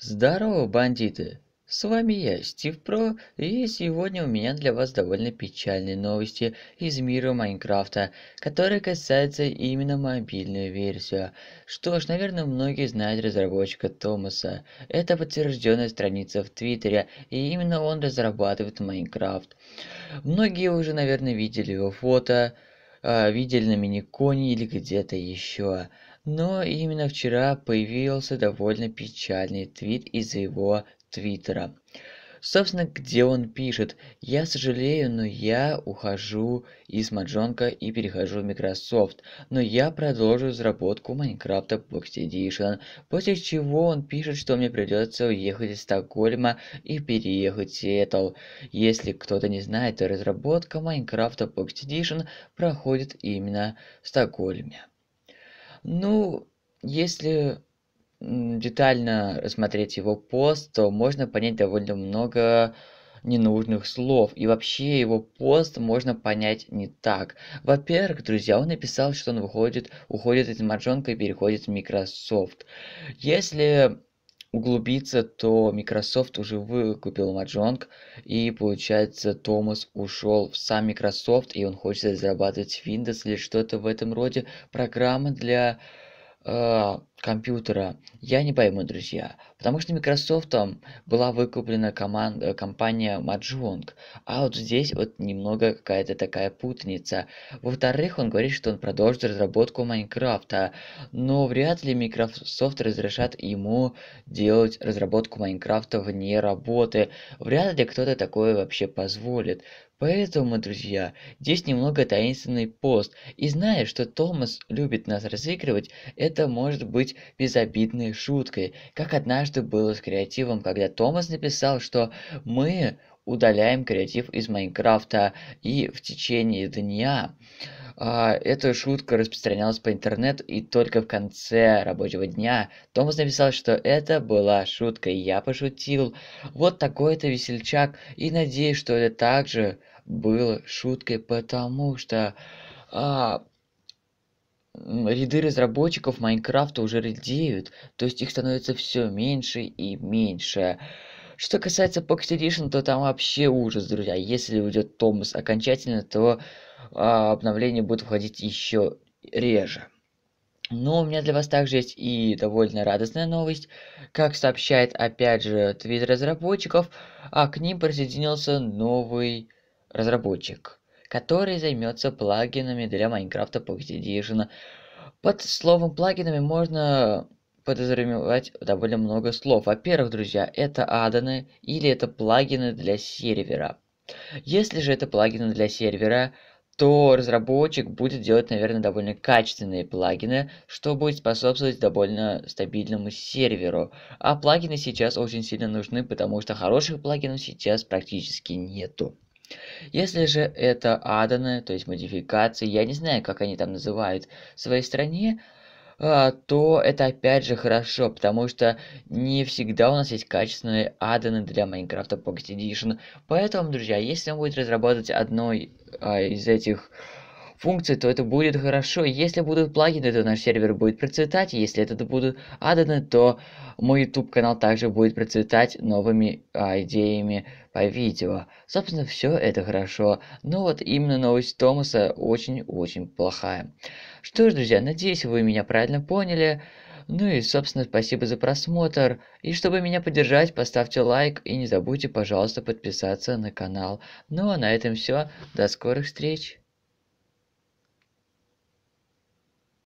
Здорово, бандиты! С вами я, Стив Про, и сегодня у меня для вас довольно печальные новости из мира Майнкрафта, которые касаются именно мобильную версию. Что ж, наверное, многие знают разработчика Томаса. Это подтвержденная страница в Твиттере, и именно он разрабатывает Майнкрафт. Многие уже, наверное, видели его фото, а, видели на миниконе или где-то еще. Но именно вчера появился довольно печальный твит из его твиттера. Собственно, где он пишет «Я сожалею, но я ухожу из Маджонка и перехожу в Microsoft, но я продолжу разработку Майнкрафта Box Edition», после чего он пишет, что мне придется уехать из Стокгольма и переехать в Сиэтл. Если кто-то не знает, то разработка Майнкрафта Box Edition проходит именно в Стокгольме. Ну, если детально рассмотреть его пост, то можно понять довольно много ненужных слов. И вообще его пост можно понять не так. Во-первых, друзья, он написал, что он выходит, уходит из Маджонка и переходит в Microsoft. Если углубиться, то Microsoft уже выкупил Mahjong, и получается Томас ушел в сам Microsoft, и он хочет зарабатывать Windows или что-то в этом роде. Программа для э, компьютера, я не пойму, друзья. Потому что Microsoft была выкуплена команда, э, компания Mahjong. А вот здесь вот немного какая-то такая путаница. Во-вторых, он говорит, что он продолжит разработку Майнкрафта. Но вряд ли Microsoft разрешат ему делать разработку Майнкрафта вне работы. Вряд ли кто-то такое вообще позволит. Поэтому, друзья, здесь немного таинственный пост. И зная, что Томас любит нас разыгрывать, это может быть быть безобидной шуткой, как однажды было с креативом, когда Томас написал, что мы удаляем креатив из Майнкрафта и в течение дня. А, эта шутка распространялась по интернету, и только в конце рабочего дня Томас написал, что это была шутка, и я пошутил. Вот такой-то весельчак, и надеюсь, что это также было шуткой, потому что... А, ряды разработчиков Майнкрафта уже редеют, то есть их становится все меньше и меньше. Что касается Pocket Edition, то там вообще ужас, друзья. Если уйдет Томас окончательно, то а, обновление будет входить еще реже. Но у меня для вас также есть и довольно радостная новость. Как сообщает опять же твит разработчиков, а к ним присоединился новый разработчик который займется плагинами для Майнкрафта Pocket Edition. Под словом плагинами можно подразумевать довольно много слов. Во-первых, друзья, это аданы или это плагины для сервера. Если же это плагины для сервера, то разработчик будет делать, наверное, довольно качественные плагины, что будет способствовать довольно стабильному серверу. А плагины сейчас очень сильно нужны, потому что хороших плагинов сейчас практически нету. Если же это аданы, то есть модификации, я не знаю, как они там называют в своей стране, а, то это опять же хорошо, потому что не всегда у нас есть качественные аддоны для Майнкрафта Pocket Edition. Поэтому, друзья, если он будет разрабатывать одной а, из этих функции то это будет хорошо. Если будут плагины, то наш сервер будет процветать. Если это будут адданы, то мой YouTube канал также будет процветать новыми а, идеями по видео. Собственно, все это хорошо. Но ну вот именно новость Томаса очень-очень плохая. Что ж, друзья, надеюсь, вы меня правильно поняли. Ну и, собственно, спасибо за просмотр. И чтобы меня поддержать, поставьте лайк и не забудьте, пожалуйста, подписаться на канал. Ну а на этом все. До скорых встреч.